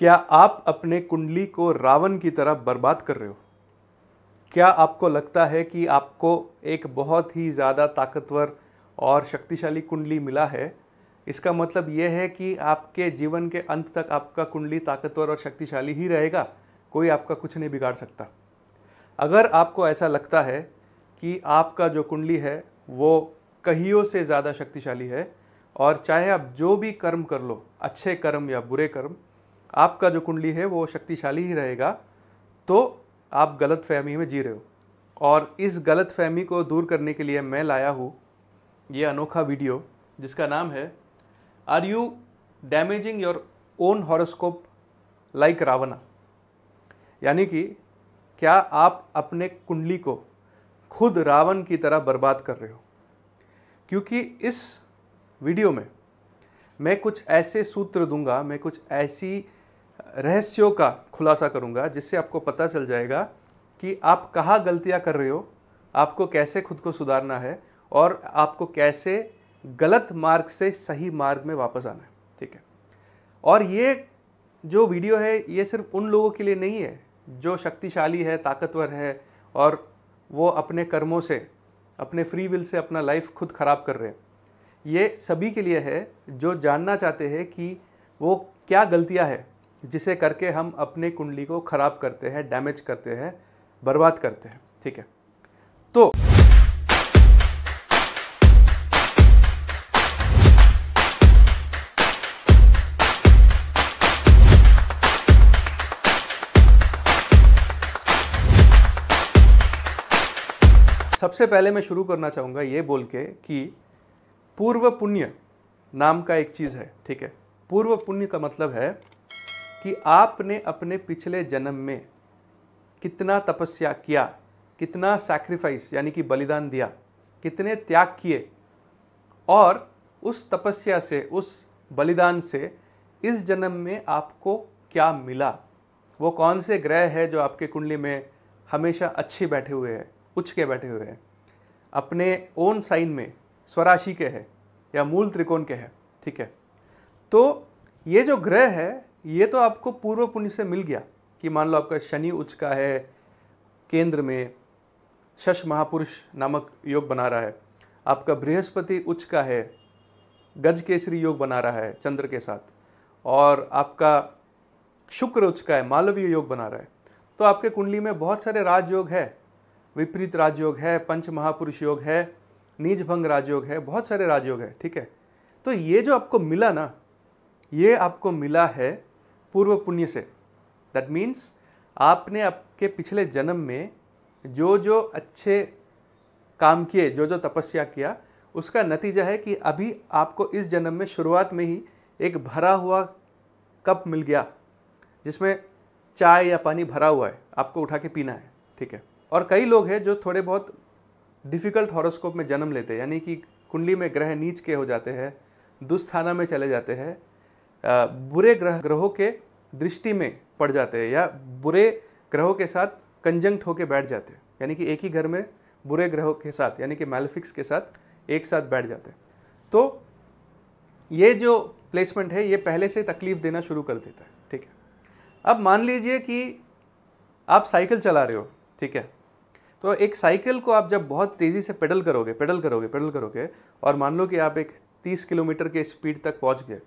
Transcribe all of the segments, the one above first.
क्या आप अपने कुंडली को रावण की तरह बर्बाद कर रहे हो क्या आपको लगता है कि आपको एक बहुत ही ज़्यादा ताकतवर और शक्तिशाली कुंडली मिला है इसका मतलब यह है कि आपके जीवन के अंत तक आपका कुंडली ताकतवर और शक्तिशाली ही रहेगा कोई आपका कुछ नहीं बिगाड़ सकता अगर आपको ऐसा लगता है कि आपका जो कुंडली है वो कहियों से ज़्यादा शक्तिशाली है और चाहे आप जो भी कर्म कर लो अच्छे कर्म या बुरे कर्म आपका जो कुंडली है वो शक्तिशाली ही रहेगा तो आप गलत फहमी में जी रहे हो और इस गलत फहमी को दूर करने के लिए मैं लाया हूँ ये अनोखा वीडियो जिसका नाम है are you damaging your own horoscope like Ravana यानी कि क्या आप अपने कुंडली को खुद रावण की तरह बर्बाद कर रहे हो क्योंकि इस वीडियो में मैं कुछ ऐसे सूत्र दूंगा मैं कुछ ऐसी रहस्यों का खुलासा करूँगा जिससे आपको पता चल जाएगा कि आप कहाँ गलतियाँ कर रहे हो आपको कैसे खुद को सुधारना है और आपको कैसे गलत मार्ग से सही मार्ग में वापस आना है ठीक है और ये जो वीडियो है ये सिर्फ उन लोगों के लिए नहीं है जो शक्तिशाली है ताकतवर है और वो अपने कर्मों से अपने फ्री विल से अपना लाइफ खुद ख़राब कर रहे हैं ये सभी के लिए है जो जानना चाहते हैं कि वो क्या गलतियाँ है जिसे करके हम अपने कुंडली को ख़राब करते हैं डैमेज करते हैं बर्बाद करते हैं ठीक है तो सबसे पहले मैं शुरू करना चाहूँगा ये बोल के कि पूर्व पुण्य नाम का एक चीज़ है ठीक है पूर्व पुण्य का मतलब है कि आपने अपने पिछले जन्म में कितना तपस्या किया कितना सैक्रिफाइस यानी कि बलिदान दिया कितने त्याग किए और उस तपस्या से उस बलिदान से इस जन्म में आपको क्या मिला वो कौन से ग्रह है जो आपके कुंडली में हमेशा अच्छे बैठे हुए हैं उच्च के बैठे हुए हैं अपने ओन साइन में स्वराशि के हैं या मूल त्रिकोण के हैं ठीक है तो ये जो ग्रह है ये तो आपको पूर्व पुण्य से मिल गया कि मान लो आपका शनि उच्च का है केंद्र में शश महापुरुष नामक योग बना रहा है आपका बृहस्पति उच्च का है गज केसरी योग बना रहा है चंद्र के साथ और आपका शुक्र उच्च का है मालवीय योग बना रहा है तो आपके कुंडली में बहुत सारे राजयोग है विपरीत राजयोग है पंच महापुरुष योग है नीज भंग राजयोग है बहुत सारे राजयोग है ठीक है तो ये जो आपको मिला ना ये आपको मिला है पूर्व पुण्य से दैट मीन्स आपने आपके पिछले जन्म में जो जो अच्छे काम किए जो जो तपस्या किया उसका नतीजा है कि अभी आपको इस जन्म में शुरुआत में ही एक भरा हुआ कप मिल गया जिसमें चाय या पानी भरा हुआ है आपको उठा के पीना है ठीक है और कई लोग हैं जो थोड़े बहुत डिफ़िकल्ट हॉरोस्कोप में जन्म लेते हैं यानी कि कुंडली में ग्रह नीच के हो जाते हैं दुस्थाना में चले जाते हैं बुरे ग्रह ग्रहों के दृष्टि में पड़ जाते हैं या बुरे ग्रहों के साथ कंजंक्ट होकर बैठ जाते हैं यानी कि एक ही घर में बुरे ग्रहों के साथ यानी कि मेलिफिक्स के साथ एक साथ बैठ जाते हैं तो ये जो प्लेसमेंट है ये पहले से तकलीफ़ देना शुरू कर देता है ठीक है अब मान लीजिए कि आप साइकिल चला रहे हो ठीक है तो एक साइकिल को आप जब बहुत तेज़ी से पेडल करोगे पेडल करोगे पेडल करोगे और मान लो कि आप एक 30 किलोमीटर के स्पीड तक पहुंच गए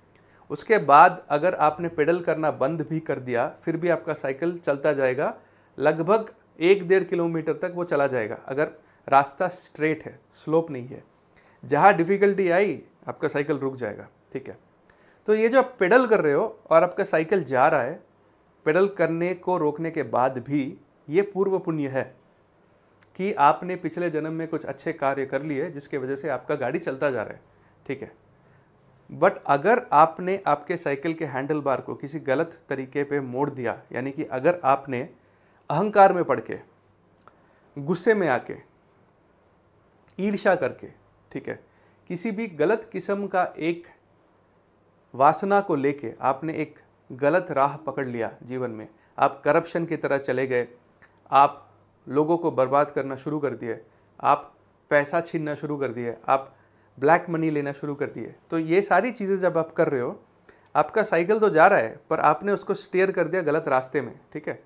उसके बाद अगर आपने पेडल करना बंद भी कर दिया फिर भी आपका साइकिल चलता जाएगा लगभग एक डेढ़ किलोमीटर तक वो चला जाएगा अगर रास्ता स्ट्रेट है स्लोप नहीं है जहाँ डिफ़िकल्टी आई आपका साइकिल रुक जाएगा ठीक है तो ये जो आप पेडल कर रहे हो और आपका साइकिल जा रहा है पेडल करने को रोकने के बाद भी ये पूर्व पुण्य है कि आपने पिछले जन्म में कुछ अच्छे कार्य कर लिए जिसके वजह से आपका गाड़ी चलता जा रहा है ठीक है बट अगर आपने आपके साइकिल के हैंडल बार को किसी गलत तरीके पे मोड़ दिया यानी कि अगर आपने अहंकार में पड़ के गुस्से में आके ईर्षा करके ठीक है किसी भी गलत किस्म का एक वासना को लेके आपने एक गलत राह पकड़ लिया जीवन में आप करप्शन की तरह चले गए आप लोगों को बर्बाद करना शुरू कर दिए आप पैसा छीनना शुरू कर दिए आप ब्लैक मनी लेना शुरू कर दिए तो ये सारी चीज़ें जब आप कर रहे हो आपका साइकिल तो जा रहा है पर आपने उसको स्टेयर कर दिया गलत रास्ते में ठीक है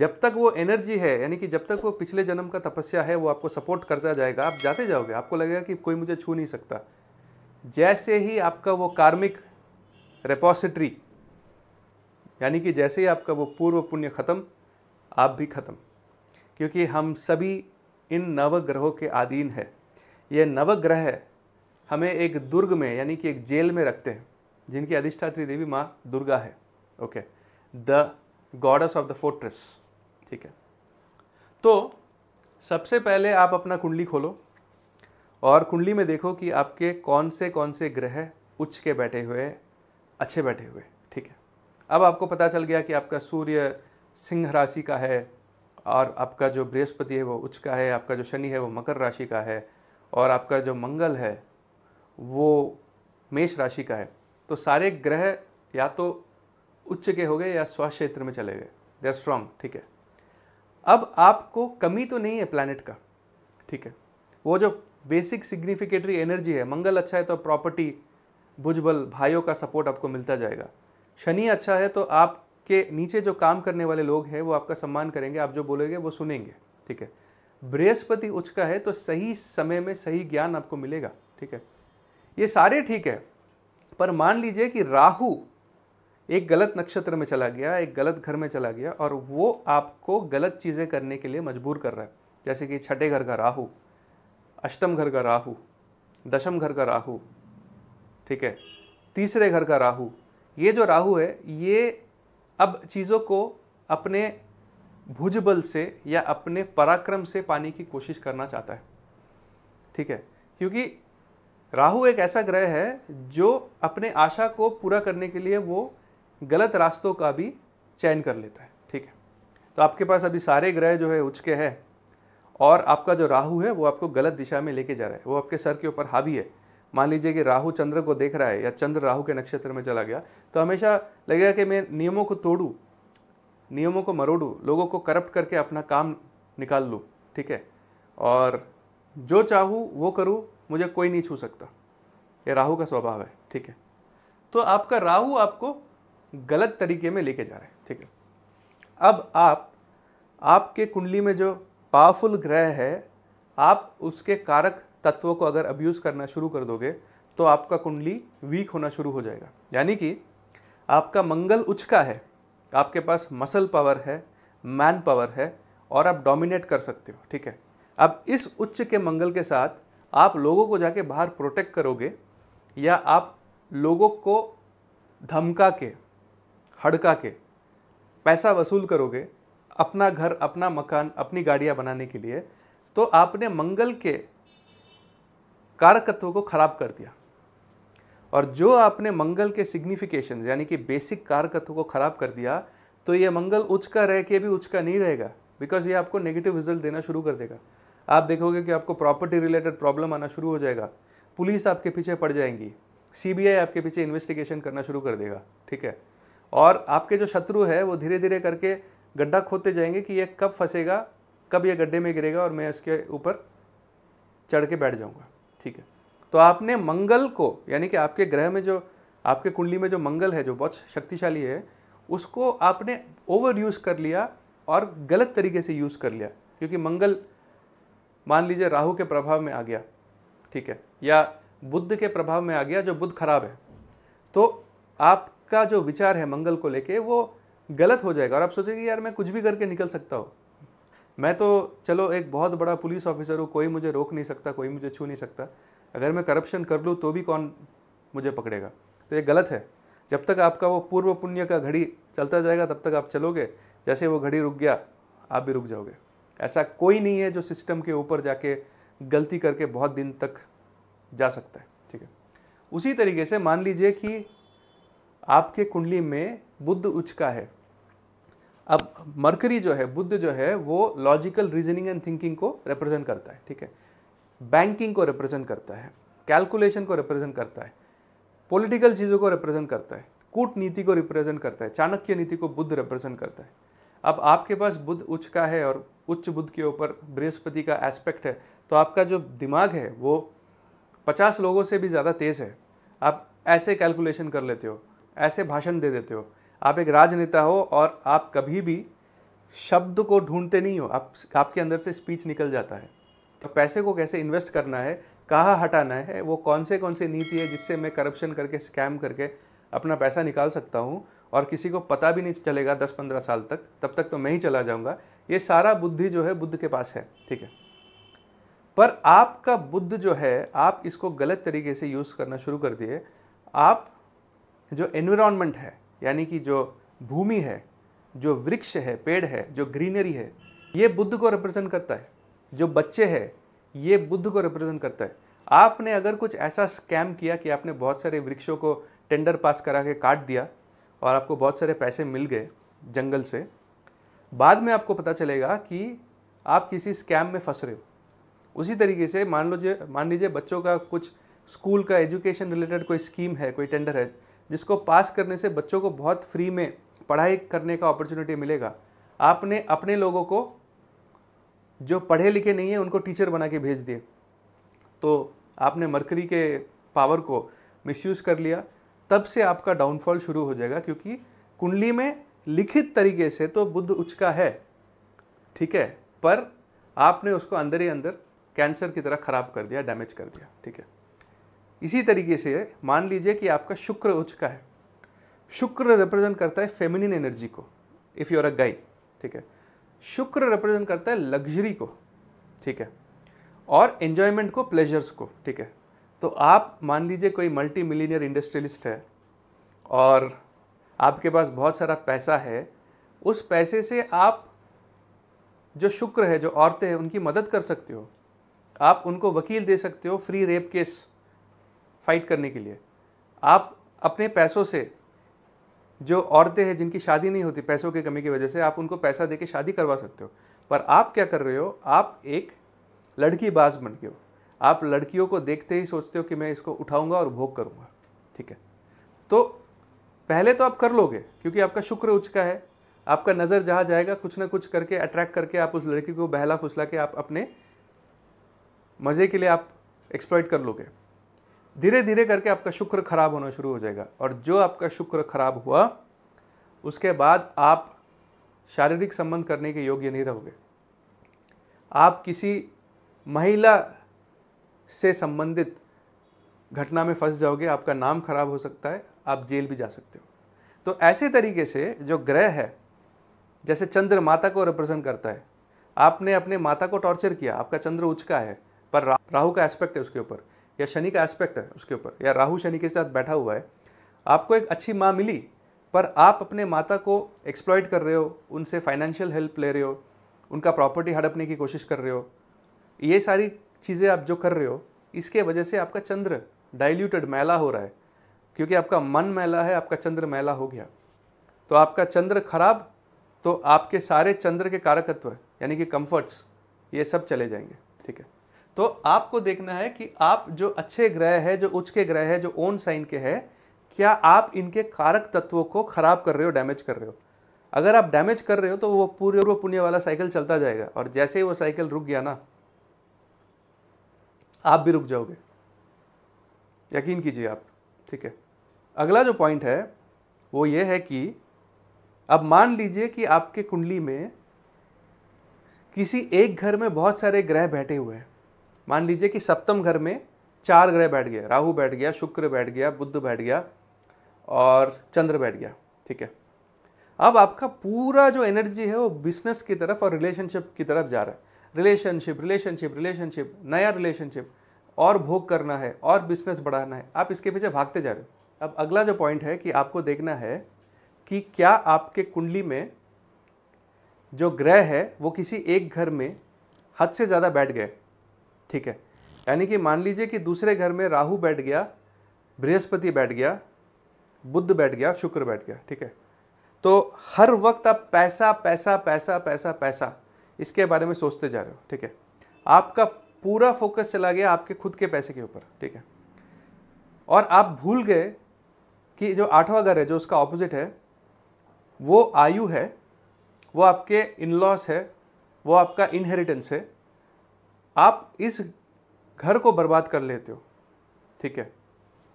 जब तक वो एनर्जी है यानी कि जब तक वो पिछले जन्म का तपस्या है वो आपको सपोर्ट करता जाएगा आप जाते जाओगे आपको लगेगा कि कोई मुझे छू नहीं सकता जैसे ही आपका वो कार्मिक रेपोसिट्री यानी कि जैसे ही आपका वो पूर्व पुण्य ख़त्म आप भी ख़त्म क्योंकि हम सभी इन नवग्रहों के अधीन है ये नवग्रह हमें एक दुर्ग में यानी कि एक जेल में रखते हैं जिनकी अधिष्ठात्री देवी माँ दुर्गा है okay the goddess of the fortress ठीक है तो सबसे पहले आप अपना कुंडली खोलो और कुंडली में देखो कि आपके कौन से कौन से ग्रह उच्च के बैठे हुए अच्छे बैठे हुए ठीक है अब आपको पता चल गया कि आपका सूर्य सिंह राशि का है और आपका जो बृहस्पति है वो उच्च का है आपका जो शनि है वो मकर राशि का है और आपका जो मंगल है वो मेष राशि का है तो सारे ग्रह या तो उच्च के हो गए या स्वास्थ्य क्षेत्र में चले गए दे आर स्ट्रांग ठीक है अब आपको कमी तो नहीं है प्लानट का ठीक है वो जो बेसिक सिग्निफिकेटरी एनर्जी है मंगल अच्छा है तो प्रॉपर्टी भुजबल भाइयों का सपोर्ट आपको मिलता जाएगा शनि अच्छा है तो आपके नीचे जो काम करने वाले लोग हैं वो आपका सम्मान करेंगे आप जो बोलेंगे वो सुनेंगे ठीक है बृहस्पति उच्च का है तो सही समय में सही ज्ञान आपको मिलेगा ठीक है ये सारे ठीक है पर मान लीजिए कि राहु एक गलत नक्षत्र में चला गया एक गलत घर में चला गया और वो आपको गलत चीज़ें करने के लिए मजबूर कर रहा है जैसे कि छठे घर का राहु अष्टम घर का राहु दशम घर का राहु ठीक है तीसरे घर का राहु ये जो राहु है ये अब चीज़ों को अपने भुजबल से या अपने पराक्रम से पाने की कोशिश करना चाहता है ठीक है क्योंकि राहु एक ऐसा ग्रह है जो अपने आशा को पूरा करने के लिए वो गलत रास्तों का भी चयन कर लेता है ठीक है तो आपके पास अभी सारे ग्रह जो है उच्च के हैं और आपका जो राहु है वो आपको गलत दिशा में लेके जा रहा है वो आपके सर के ऊपर हावी है मान लीजिए कि राहु चंद्र को देख रहा है या चंद्र राहु के नक्षत्र में चला गया तो हमेशा लगेगा कि मैं नियमों को तोड़ूँ नियमों को मरोड़ूँ लोगों को करप्ट करके अपना काम निकाल लूँ ठीक है और जो चाहूँ वो करूँ मुझे कोई नहीं छू सकता ये राहु का स्वभाव है ठीक है तो आपका राहु आपको गलत तरीके में लेके जा रहे हैं ठीक है अब आप आपके कुंडली में जो पावरफुल ग्रह है आप उसके कारक तत्वों को अगर अब्यूज़ करना शुरू कर दोगे तो आपका कुंडली वीक होना शुरू हो जाएगा यानी कि आपका मंगल उच्च का है आपके पास मसल पावर है मैन पावर है और आप डोमिनेट कर सकते हो ठीक है अब इस उच्च के मंगल के साथ आप लोगों को जाके बाहर प्रोटेक्ट करोगे या आप लोगों को धमका के हड़का के पैसा वसूल करोगे अपना घर अपना मकान अपनी गाड़ियाँ बनाने के लिए तो आपने मंगल के कारकत्व को खराब कर दिया और जो आपने मंगल के सिग्निफिकेशन यानी कि बेसिक कारकत्व को खराब कर दिया तो ये मंगल उच्च का रह के भी उच्च का नहीं रहेगा बिकॉज ये आपको नेगेटिव रिजल्ट देना शुरू कर देगा आप देखोगे कि आपको प्रॉपर्टी रिलेटेड प्रॉब्लम आना शुरू हो जाएगा पुलिस आपके पीछे पड़ जाएंगी सीबीआई आपके पीछे इन्वेस्टिगेशन करना शुरू कर देगा ठीक है और आपके जो शत्रु है वो धीरे धीरे करके गड्ढा खोदते जाएंगे कि ये कब फंसेगा कब ये गड्ढे में गिरेगा और मैं इसके ऊपर चढ़ के बैठ जाऊँगा ठीक है तो आपने मंगल को यानी कि आपके ग्रह में जो आपके कुंडली में जो मंगल है जो बहुत शक्तिशाली है उसको आपने ओवर यूज़ कर लिया और गलत तरीके से यूज़ कर लिया क्योंकि मंगल मान लीजिए राहु के प्रभाव में आ गया ठीक है या बुद्ध के प्रभाव में आ गया जो बुद्ध खराब है तो आपका जो विचार है मंगल को लेके वो गलत हो जाएगा और आप सोचेंगे यार मैं कुछ भी करके निकल सकता हूँ मैं तो चलो एक बहुत बड़ा पुलिस ऑफिसर हूँ कोई मुझे रोक नहीं सकता कोई मुझे छू नहीं सकता अगर मैं करप्शन कर लूँ तो भी कौन मुझे पकड़ेगा तो ये गलत है जब तक आपका वो पूर्व पुण्य का घड़ी चलता जाएगा तब तक आप चलोगे जैसे वो घड़ी रुक गया आप भी रुक जाओगे ऐसा कोई नहीं है जो सिस्टम के ऊपर जाके गलती करके बहुत दिन तक जा सकता है ठीक है उसी तरीके से मान लीजिए कि आपके कुंडली में बुद्ध उचका है अब मरकरी जो है बुद्ध जो है वो लॉजिकल रीजनिंग एंड थिंकिंग को रिप्रेजेंट करता है ठीक है बैंकिंग को रिप्रेजेंट करता है कैलकुलेशन को रिप्रेजेंट करता है पॉलिटिकल चीज़ों को रिप्रेजेंट करता है कूटनीति को रिप्रेजेंट करता है चाणक्य नीति को बुद्ध रिप्रेजेंट करता है अब आपके पास बुद्ध उच्च का है और उच्च बुद्ध के ऊपर बृहस्पति का एस्पेक्ट है तो आपका जो दिमाग है वो पचास लोगों से भी ज़्यादा तेज़ है आप ऐसे कैलकुलेशन कर लेते हो ऐसे भाषण दे देते हो आप एक राजनेता हो और आप कभी भी शब्द को ढूंढते नहीं हो आप आपके अंदर से स्पीच निकल जाता है तो पैसे को कैसे इन्वेस्ट करना है कहाँ हटाना है वो कौन से कौन से नीति है जिससे मैं करप्शन करके स्कैम करके अपना पैसा निकाल सकता हूँ और किसी को पता भी नहीं चलेगा दस पंद्रह साल तक तब तक तो मैं ही चला जाऊँगा ये सारा बुद्धि जो है बुद्ध के पास है ठीक है पर आपका बुद्ध जो है आप इसको गलत तरीके से यूज़ करना शुरू कर दिए आप जो एनवायरनमेंट है यानी कि जो भूमि है जो वृक्ष है पेड़ है जो ग्रीनरी है ये बुद्ध को रिप्रेजेंट करता है जो बच्चे है ये बुद्ध को रिप्रेजेंट करता है आपने अगर कुछ ऐसा स्कैम किया कि आपने बहुत सारे वृक्षों को टेंडर पास करा के काट दिया और आपको बहुत सारे पैसे मिल गए जंगल से बाद में आपको पता चलेगा कि आप किसी स्कैम में फंस रहे हो उसी तरीके से मान लो मान लीजिए बच्चों का कुछ स्कूल का एजुकेशन रिलेटेड कोई स्कीम है कोई टेंडर है जिसको पास करने से बच्चों को बहुत फ्री में पढ़ाई करने का अपॉर्चुनिटी मिलेगा आपने अपने लोगों को जो पढ़े लिखे नहीं है उनको टीचर बना के भेज दिए तो आपने मरकरी के पावर को मिसयूज़ कर लिया तब से आपका डाउनफॉल शुरू हो जाएगा क्योंकि कुंडली में लिखित तरीके से तो बुद्ध उच्च का है ठीक है पर आपने उसको अंदर ही अंदर कैंसर की तरह ख़राब कर दिया डैमेज कर दिया ठीक है इसी तरीके से मान लीजिए कि आपका शुक्र उच्च का है शुक्र रिप्रेजेंट करता है फेमिनिन एनर्जी को if you are a guy ठीक है शुक्र रिप्रेजेंट करता है लग्जरी को ठीक है और एन्जॉयमेंट को प्लेजर्स को ठीक है तो आप मान लीजिए कोई मल्टी मिलीनियर इंडस्ट्रियलिस्ट है और आपके पास बहुत सारा पैसा है उस पैसे से आप जो शुक्र है जो औरतें हैं उनकी मदद कर सकते हो आप उनको वकील दे सकते हो फ्री रेप केस फाइट करने के लिए आप अपने पैसों से जो औरतें हैं जिनकी शादी नहीं होती पैसों की कमी की वजह से आप उनको पैसा दे के शादी करवा सकते हो पर आप क्या कर रहे हो आप एक लड़की बाज बन गए हो आप लड़कियों को देखते ही सोचते हो कि मैं इसको उठाऊंगा और भोग करूंगा ठीक है तो पहले तो आप कर लोगे क्योंकि आपका शुक्र उच्च का है आपका नज़र जहाँ जाएगा कुछ ना कुछ करके अट्रैक्ट करके आप उस लड़की को बहला फुसला के आप अपने मज़े के लिए आप एक्सप्लॉयट कर लोगे धीरे धीरे करके आपका शुक्र खराब होना शुरू हो जाएगा और जो आपका शुक्र खराब हुआ उसके बाद आप शारीरिक संबंध करने के योग्य नहीं रहोगे आप किसी महिला से संबंधित घटना में फंस जाओगे आपका नाम खराब हो सकता है आप जेल भी जा सकते हो तो ऐसे तरीके से जो ग्रह है जैसे चंद्र माता को रिप्रेजेंट करता है आपने अपने माता को टॉर्चर किया आपका चंद्र उच्च का है पर राहु का एस्पेक्ट है उसके ऊपर या शनि का एस्पेक्ट है उसके ऊपर या राहु शनि के साथ बैठा हुआ है आपको एक अच्छी माँ मिली पर आप अपने माता को एक्सप्लॉयट कर रहे हो उनसे फाइनेंशियल हेल्प ले रहे हो उनका प्रॉपर्टी हड़पने की कोशिश कर रहे हो ये सारी चीज़ें आप जो कर रहे हो इसके वजह से आपका चंद्र डाइल्यूटेड मैला हो रहा है क्योंकि आपका मन मैला है आपका चंद्र मैला हो गया तो आपका चंद्र खराब तो आपके सारे चंद्र के कारकत्व यानी कि कंफर्ट्स ये सब चले जाएंगे ठीक है तो आपको देखना है कि आप जो अच्छे ग्रह है जो उच्च के ग्रह है जो ओन साइन के हैं क्या आप इनके कारक तत्वों को खराब कर रहे हो डैमेज कर रहे हो अगर आप डैमेज कर रहे हो तो वो पूरे पुण्य वाला साइकिल चलता जाएगा और जैसे ही वो साइकिल रुक गया ना आप भी रुक जाओगे यकीन कीजिए आप ठीक है अगला जो पॉइंट है वो ये है कि अब मान लीजिए कि आपके कुंडली में किसी एक घर में बहुत सारे ग्रह बैठे हुए हैं मान लीजिए कि सप्तम घर में चार ग्रह बैठ गए राहु बैठ गया शुक्र बैठ गया बुद्ध बैठ गया और चंद्र बैठ गया ठीक है अब आपका पूरा जो एनर्जी है वो बिजनेस की तरफ और रिलेशनशिप की तरफ जा रहा है रिलेशनशिप रिलेशनशिप रिलेशनशिप नया रिलेशनशिप और भोग करना है और बिजनेस बढ़ाना है आप इसके पीछे भागते जा रहे हो अब अगला जो पॉइंट है कि आपको देखना है कि क्या आपके कुंडली में जो ग्रह है वो किसी एक घर में हद से ज़्यादा बैठ गए ठीक है यानी कि मान लीजिए कि दूसरे घर में राहु बैठ गया बृहस्पति बैठ गया बुद्ध बैठ गया शुक्र बैठ गया ठीक है तो हर वक्त आप पैसा पैसा पैसा पैसा पैसा इसके बारे में सोचते जा रहे हो ठीक है आपका पूरा फोकस चला गया आपके खुद के पैसे के ऊपर ठीक है और आप भूल गए कि जो आठवां घर है जो उसका ऑपोजिट है वो आयु है वो आपके इन लॉस है वो आपका इनहेरिटेंस है आप इस घर को बर्बाद कर लेते हो ठीक है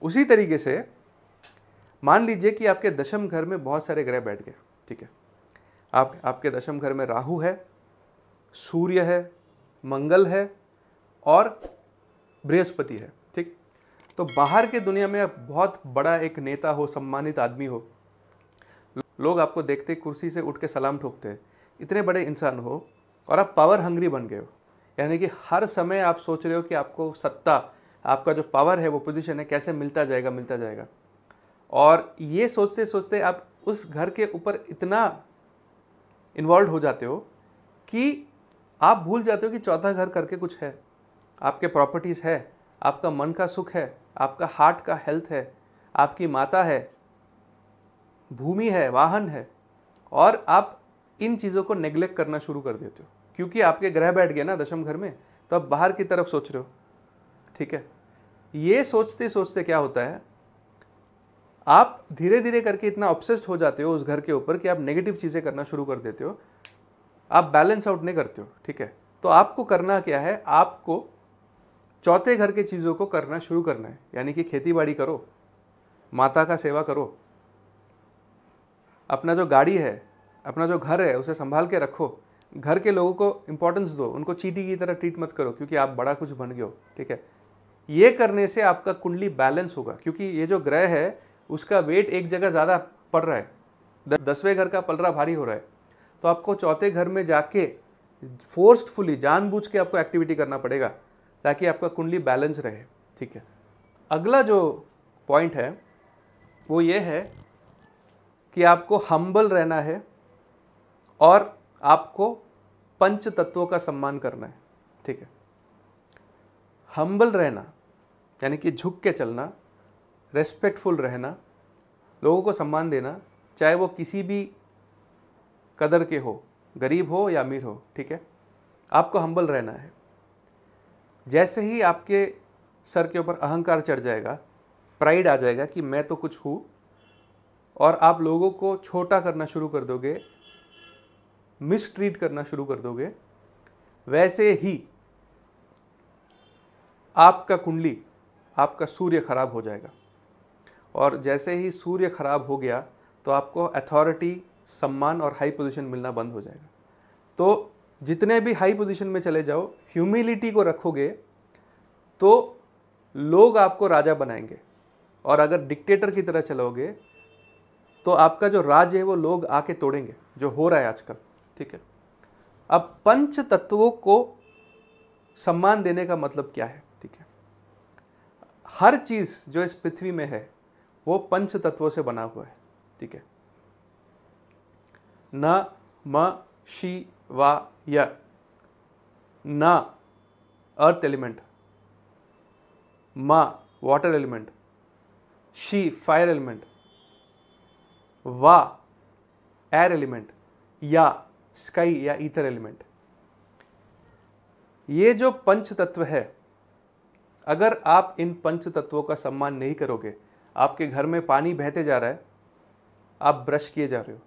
उसी तरीके से मान लीजिए कि आपके दशम घर में बहुत सारे ग्रह बैठ गए ठीक है आप आपके दशम घर में राहु है सूर्य है मंगल है और बृहस्पति है ठीक तो बाहर के दुनिया में आप बहुत बड़ा एक नेता हो सम्मानित आदमी हो लोग आपको देखते कुर्सी से उठ के सलाम ठोकते इतने बड़े इंसान हो और आप पावर हंग्री बन गए हो यानी कि हर समय आप सोच रहे हो कि आपको सत्ता आपका जो पावर है वो पोजीशन है कैसे मिलता जाएगा मिलता जाएगा और ये सोचते सोचते आप उस घर के ऊपर इतना इन्वॉल्व हो जाते हो कि आप भूल जाते हो कि चौथा घर करके कुछ है आपके प्रॉपर्टीज़ है आपका मन का सुख है आपका हार्ट का हेल्थ है आपकी माता है भूमि है वाहन है और आप इन चीज़ों को नेग्लेक्ट करना शुरू कर देते हो क्योंकि आपके ग्रह बैठ गए ना दशम घर में तो आप बाहर की तरफ सोच रहे हो ठीक है ये सोचते सोचते क्या होता है आप धीरे धीरे करके इतना ऑब्सेस्ड हो जाते हो उस घर के ऊपर कि आप नेगेटिव चीज़ें करना शुरू कर देते हो आप बैलेंस आउट नहीं करते हो ठीक है तो आपको करना क्या है आपको चौथे घर के चीज़ों को करना शुरू करना है यानी कि खेती बाड़ी करो माता का सेवा करो अपना जो गाड़ी है अपना जो घर है उसे संभाल के रखो घर के लोगों को इम्पोर्टेंस दो उनको चीटी की तरह ट्रीट मत करो क्योंकि आप बड़ा कुछ बन गए हो ठीक है ये करने से आपका कुंडली बैलेंस होगा क्योंकि ये जो ग्रह है उसका वेट एक जगह ज़्यादा पड़ रहा है दसवें घर का पलरा भारी हो रहा है तो आपको चौथे घर में जाके फोर्सफुली जानबूझ के आपको एक्टिविटी करना पड़ेगा ताकि आपका कुंडली बैलेंस रहे ठीक है अगला जो पॉइंट है वो ये है कि आपको हम्बल रहना है और आपको पंच तत्वों का सम्मान करना है ठीक है हम्बल रहना यानी कि झुक के चलना रेस्पेक्टफुल रहना लोगों को सम्मान देना चाहे वो किसी भी कदर के हो गरीब हो या अमीर हो ठीक है आपको हम्बल रहना है जैसे ही आपके सर के ऊपर अहंकार चढ़ जाएगा प्राइड आ जाएगा कि मैं तो कुछ हूँ और आप लोगों को छोटा करना शुरू कर दोगे मिसट्रीट करना शुरू कर दोगे वैसे ही आपका कुंडली आपका सूर्य खराब हो जाएगा और जैसे ही सूर्य खराब हो गया तो आपको अथॉरिटी सम्मान और हाई पोजीशन मिलना बंद हो जाएगा तो जितने भी हाई पोजीशन में चले जाओ ह्यूमिलिटी को रखोगे तो लोग आपको राजा बनाएंगे और अगर डिक्टेटर की तरह चलोगे तो आपका जो राज है वो लोग आके तोड़ेंगे जो हो रहा है आजकल ठीक है अब पंच तत्वों को सम्मान देने का मतलब क्या है ठीक है हर चीज़ जो इस पृथ्वी में है वो पंच तत्वों से बना हुआ है ठीक है न म शी वा य न अर्थ एलिमेंट म वाटर एलिमेंट शी फायर एलिमेंट वा एयर एलिमेंट या स्काई या ईथर एलिमेंट ये जो पंच तत्व है अगर आप इन पंच तत्वों का सम्मान नहीं करोगे आपके घर में पानी बहते जा रहा है आप ब्रश किए जा रहे हो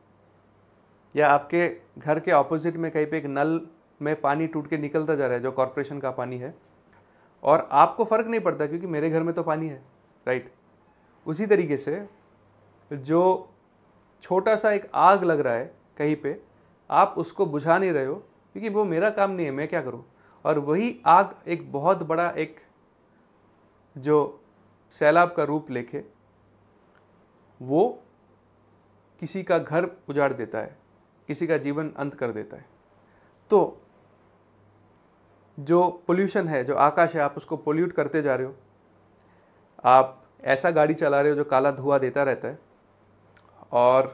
या आपके घर के ऑपोजिट में कहीं पे एक नल में पानी टूट के निकलता जा रहा है जो कॉरपोरेशन का पानी है और आपको फ़र्क नहीं पड़ता क्योंकि मेरे घर में तो पानी है राइट उसी तरीके से जो छोटा सा एक आग लग रहा है कहीं पे आप उसको बुझा नहीं रहे हो क्योंकि वो मेरा काम नहीं है मैं क्या करूँ और वही आग एक बहुत बड़ा एक जो सैलाब का रूप लेके वो किसी का घर उजाड़ देता है किसी का जीवन अंत कर देता है तो जो पोल्यूशन है जो आकाश है आप उसको पोल्यूट करते जा रहे हो आप ऐसा गाड़ी चला रहे हो जो काला धुआं देता रहता है और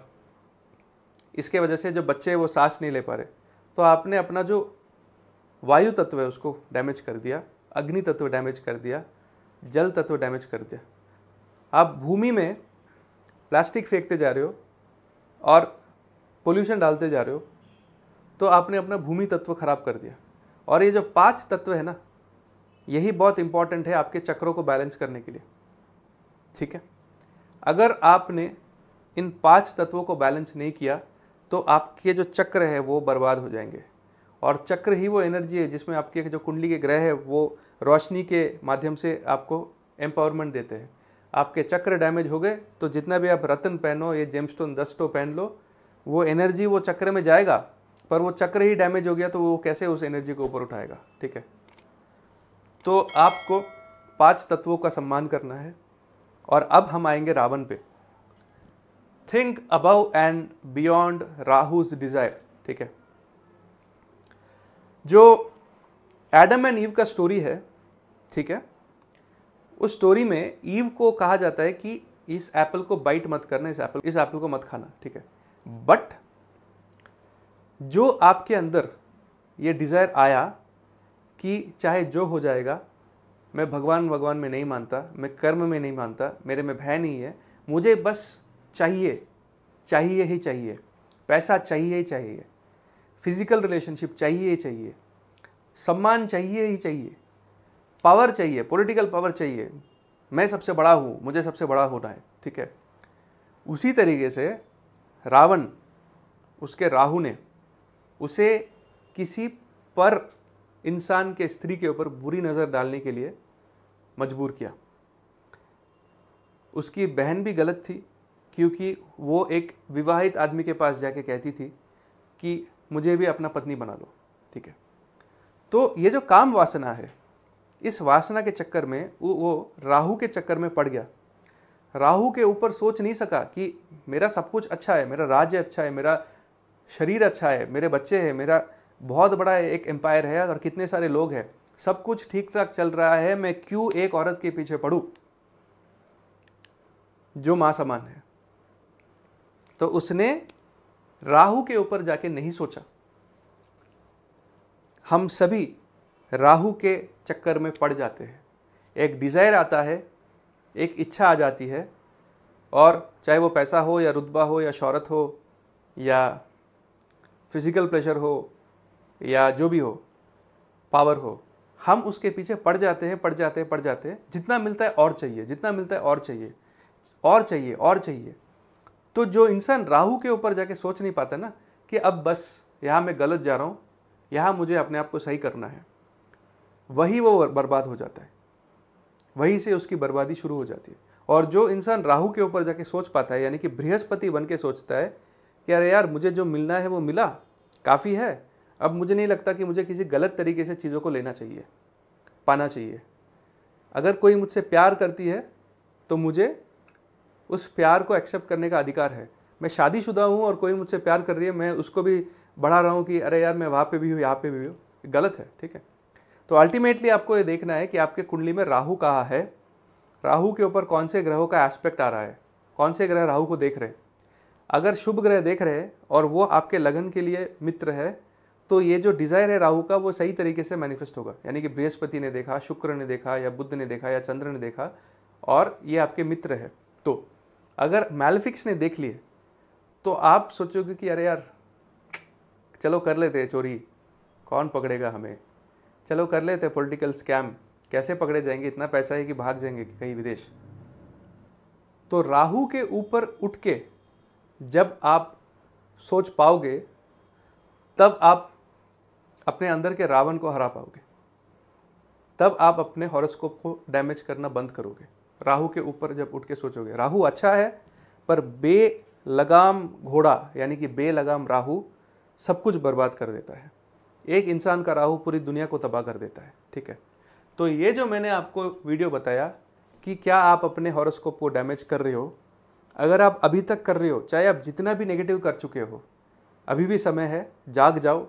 इसके वजह से जो बच्चे वो सांस नहीं ले पा रहे तो आपने अपना जो वायु तत्व है उसको डैमेज कर दिया अग्नि तत्व डैमेज कर दिया जल तत्व डैमेज कर दिया आप भूमि में प्लास्टिक फेंकते जा रहे हो और पोल्यूशन डालते जा रहे हो तो आपने अपना भूमि तत्व खराब कर दिया और ये जो पांच तत्व है ना यही बहुत इंपॉर्टेंट है आपके चक्रों को बैलेंस करने के लिए ठीक है अगर आपने इन पांच तत्वों को बैलेंस नहीं किया तो आपके जो चक्र है वो बर्बाद हो जाएंगे और चक्र ही वो एनर्जी है जिसमें आपके जो कुंडली के ग्रह है वो रोशनी के माध्यम से आपको एम्पावरमेंट देते हैं आपके चक्र डैमेज हो गए तो जितना भी आप रतन पहनो ये जेमस्टोन दस्टो पहन लो वो एनर्जी वो चक्र में जाएगा पर वो चक्र ही डैमेज हो गया तो वो कैसे उस एनर्जी को ऊपर उठाएगा ठीक है तो आपको पांच तत्वों का सम्मान करना है और अब हम आएंगे रावण पे think above and beyond Rahu's desire ठीक है जो एडम एंड ईव का स्टोरी है ठीक है उस स्टोरी में ईव को कहा जाता है कि इस एप्पल को बाइट मत करना इस एप्पल इस एप्पल को मत खाना ठीक है बट जो आपके अंदर ये डिज़ायर आया कि चाहे जो हो जाएगा मैं भगवान भगवान में नहीं मानता मैं कर्म में नहीं मानता मेरे में भय नहीं है मुझे बस चाहिए चाहिए ही चाहिए पैसा चाहिए ही चाहिए फिज़िकल रिलेशनशिप चाहिए ही चाहिए सम्मान चाहिए ही चाहिए पावर चाहिए पॉलिटिकल पावर चाहिए मैं सबसे बड़ा हूँ मुझे सबसे बड़ा होना है ठीक है उसी तरीके से रावण उसके राहु ने उसे किसी पर इंसान के स्त्री के ऊपर बुरी नज़र डालने के लिए मजबूर किया उसकी बहन भी गलत थी क्योंकि वो एक विवाहित आदमी के पास जाके कहती थी कि मुझे भी अपना पत्नी बना लो ठीक है तो ये जो काम वासना है इस वासना के चक्कर में वो राहु के चक्कर में पड़ गया राहु के ऊपर सोच नहीं सका कि मेरा सब कुछ अच्छा है मेरा राज्य अच्छा है मेरा शरीर अच्छा है मेरे बच्चे हैं मेरा बहुत बड़ा एक एम्पायर है और कितने सारे लोग हैं सब कुछ ठीक ठाक चल रहा है मैं क्यों एक औरत के पीछे पढ़ूँ जो माँ समान है तो उसने राहु के ऊपर जाके नहीं सोचा हम सभी राहु के चक्कर में पड़ जाते हैं एक डिज़ायर आता है एक इच्छा आ जाती है और चाहे वो पैसा हो या रुतबा हो या शहरत हो या फिज़िकल प्रेशर हो या जो भी हो पावर हो हम उसके पीछे पड़ जाते हैं पड़ जाते हैं पड़ जाते हैं जितना मिलता है और चाहिए जितना मिलता है और चाहिए और चाहिए और चाहिए तो जो इंसान राहु के ऊपर जाके सोच नहीं पाता ना कि अब बस यहाँ मैं गलत जा रहा हूँ यहाँ मुझे अपने आप को सही करना है वही वो बर्बाद हो जाता है वहीं से उसकी बर्बादी शुरू हो जाती है और जो इंसान राहु के ऊपर जाके सोच पाता है यानी कि बृहस्पति बन के सोचता है कि अरे यार मुझे जो मिलना है वो मिला काफ़ी है अब मुझे नहीं लगता कि मुझे किसी गलत तरीके से चीज़ों को लेना चाहिए पाना चाहिए अगर कोई मुझसे प्यार करती है तो मुझे उस प्यार को एक्सेप्ट करने का अधिकार है मैं शादीशुदा हूँ और कोई मुझसे प्यार कर रही है मैं उसको भी बढ़ा रहा हूँ कि अरे यार मैं वहाँ पे भी हूँ यहाँ पे भी हूँ गलत है ठीक है तो अल्टीमेटली आपको ये देखना है कि आपके कुंडली में राहु कहाँ है राहु के ऊपर कौन से ग्रहों का एस्पेक्ट आ रहा है कौन से ग्रह राहु को देख रहे हैं अगर शुभ ग्रह देख रहे हैं और वो आपके लगन के लिए मित्र है तो ये जो डिज़ायर है राहु का वो सही तरीके से मैनिफेस्ट होगा यानी कि बृहस्पति ने देखा शुक्र ने देखा या बुद्ध ने देखा या चंद्र ने देखा और ये आपके मित्र है तो अगर मैलफिक्स ने देख लिए तो आप सोचोगे कि अरे यार चलो कर लेते हैं चोरी कौन पकड़ेगा हमें चलो कर लेते हैं पॉलिटिकल स्कैम कैसे पकड़े जाएंगे इतना पैसा है कि भाग जाएंगे कहीं विदेश तो राहु के ऊपर उठ के जब आप सोच पाओगे तब आप अपने अंदर के रावण को हरा पाओगे तब आप अपने हॉरोस्कोप को डैमेज करना बंद करोगे राहु के ऊपर जब उठ के सोचोगे राहु अच्छा है पर बे लगाम घोड़ा यानी कि बे लगाम राहु सब कुछ बर्बाद कर देता है एक इंसान का राहु पूरी दुनिया को तबाह कर देता है ठीक है तो ये जो मैंने आपको वीडियो बताया कि क्या आप अपने हॉरोस्कोप को डैमेज कर रहे हो अगर आप अभी तक कर रहे हो चाहे आप जितना भी नेगेटिव कर चुके हो अभी भी समय है जाग जाओ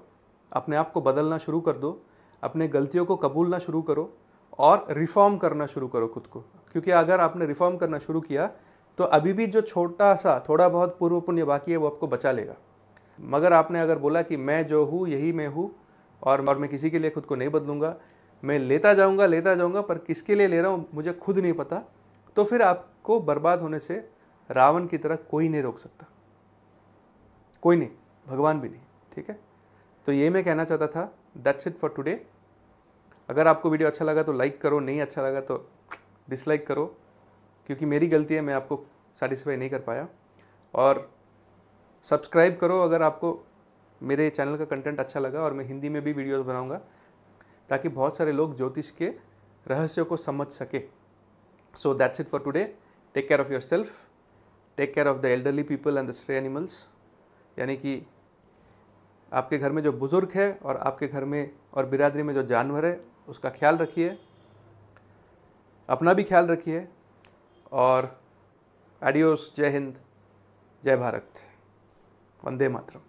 अपने आप को बदलना शुरू कर दो अपने गलतियों को कबूलना शुरू करो और रिफॉर्म करना शुरू करो खुद को क्योंकि अगर आपने रिफॉर्म करना शुरू किया तो अभी भी जो छोटा सा थोड़ा बहुत पूर्व पुण्य बाकी है वो आपको बचा लेगा मगर आपने अगर बोला कि मैं जो हूँ यही मैं हूँ और मैं किसी के लिए खुद को नहीं बदलूँगा मैं लेता जाऊँगा लेता जाऊँगा पर किसके लिए ले रहा हूँ मुझे खुद नहीं पता तो फिर आपको बर्बाद होने से रावण की तरह कोई नहीं रोक सकता कोई नहीं भगवान भी नहीं ठीक है तो ये मैं कहना चाहता था दैट्स इट फॉर टुडे अगर आपको वीडियो अच्छा लगा तो लाइक करो नहीं अच्छा लगा तो डिसलाइक करो क्योंकि मेरी गलती है मैं आपको सेटिस्फाई नहीं कर पाया और सब्सक्राइब करो अगर आपको मेरे चैनल का कंटेंट अच्छा लगा और मैं हिंदी में भी वीडियोस बनाऊंगा ताकि बहुत सारे लोग ज्योतिष के रहस्यों को समझ सके so that's it for today take care of yourself take care of the elderly people and the stray animals यानी कि आपके घर में जो बुज़ुर्ग है और आपके घर में और बिरादरी में जो जानवर है उसका ख्याल रखिए अपना भी ख्याल रखिए और एडियोस जय हिंद जय भारत वंदे मातरम